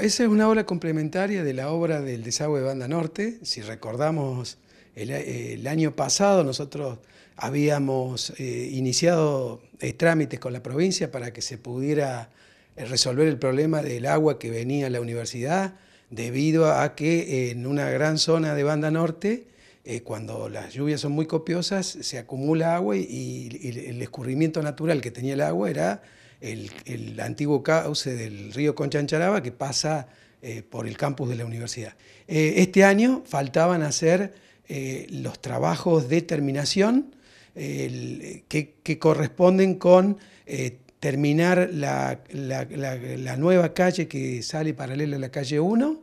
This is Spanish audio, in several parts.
Esa es una obra complementaria de la obra del desagüe de Banda Norte. Si recordamos, el, año pasado nosotros habíamos eh, iniciado eh, trámites con la provincia para que se pudiera eh, resolver el problema del agua que venía a la universidad debido a que en una gran zona de Banda Norte, cuando las lluvias son muy copiosas, se acumula agua y, el escurrimiento natural que tenía el agua era el, antiguo cauce del río Conchancharaba que pasa eh, por el campus de la universidad. Eh, este año faltaban hacer eh, los trabajos de terminación que, corresponden con terminar la, nueva calle que sale paralela a la calle 1,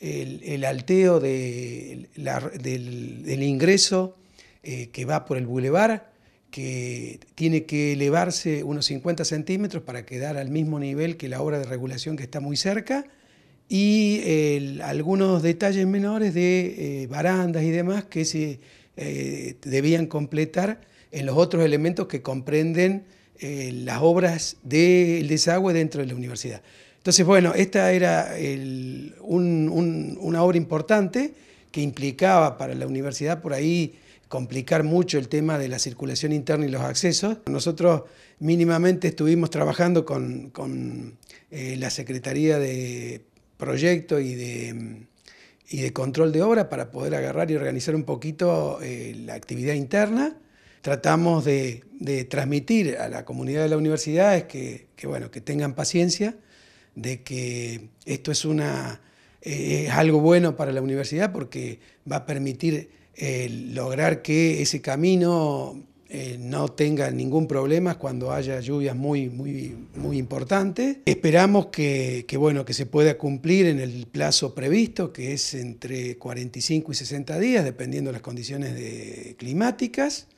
el, alteo de, del, del, ingreso que va por el bulevar, que tiene que elevarse unos 50 centímetros para quedar al mismo nivel que la obra de regulación que está muy cerca y algunos detalles menores de eh, barandas y demás que se eh, debían completar en los otros elementos que comprenden eh, las obras del desagüe dentro de la universidad. Entonces, bueno, esta era una obra importante que implicaba para la universidad por ahí complicar mucho el tema de la circulación interna y los accesos. Nosotros mínimamente estuvimos trabajando con, eh, la Secretaría de Proyecto y de, y de Control de Obra para poder agarrar y organizar un poquito eh, la actividad interna. Tratamos de, transmitir a la comunidad de la universidad que, bueno, que tengan paciencia, de que esto es, una, eh, es algo bueno para la universidad porque va a permitir lograr que ese camino eh, no tenga ningún problema cuando haya lluvias muy, muy, muy importantes. Esperamos que, bueno, que se pueda cumplir en el plazo previsto, que es entre 45 y 60 días, dependiendo de las condiciones climáticas.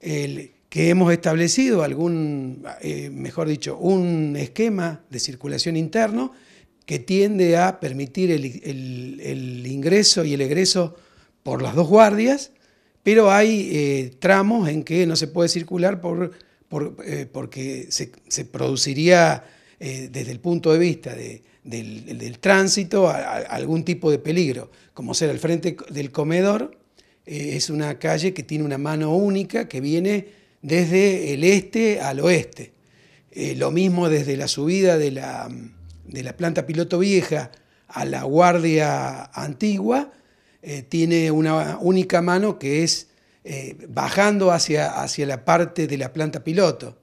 que hemos establecido algún, eh, mejor dicho, un esquema de circulación interno que tiende a permitir el ingreso y el egreso por las dos guardias, pero hay eh, tramos en que no se puede circular eh, porque se, produciría eh, desde el punto de vista del, tránsito algún tipo de peligro, como ser el frente del comedor, es una calle que tiene una mano única que viene desde el este al oeste. lo mismo desde la subida de la planta piloto vieja a la guardia antigua, eh, tiene una única mano que es eh, bajando hacia la parte de la planta piloto.